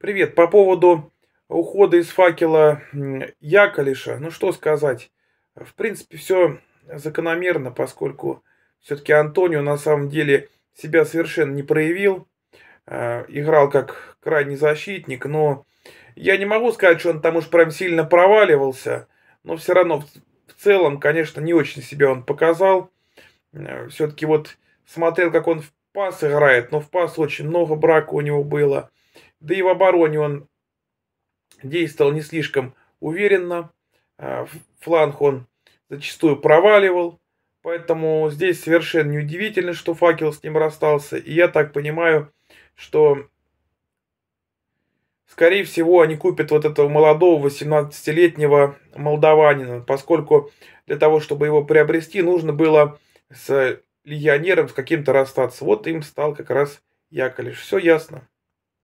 Привет. По поводу ухода из факела Яколиша, ну что сказать. В принципе, все закономерно, поскольку все-таки Антонио на самом деле себя совершенно не проявил. Э, играл как крайний защитник, но я не могу сказать, что он там уж прям сильно проваливался, но все равно в целом, конечно, не очень себя он показал. Э, все-таки вот смотрел, как он в пас играет, но в пас очень много брака у него было. Да и в обороне он действовал не слишком уверенно. А, фланг он зачастую проваливал. Поэтому здесь совершенно неудивительно, что факел с ним расстался. И я так понимаю, что скорее всего они купят вот этого молодого 18-летнего молдаванина, поскольку для того, чтобы его приобрести, нужно было с легионером с каким-то расстаться. Вот им стал как раз Яковлев. Все ясно.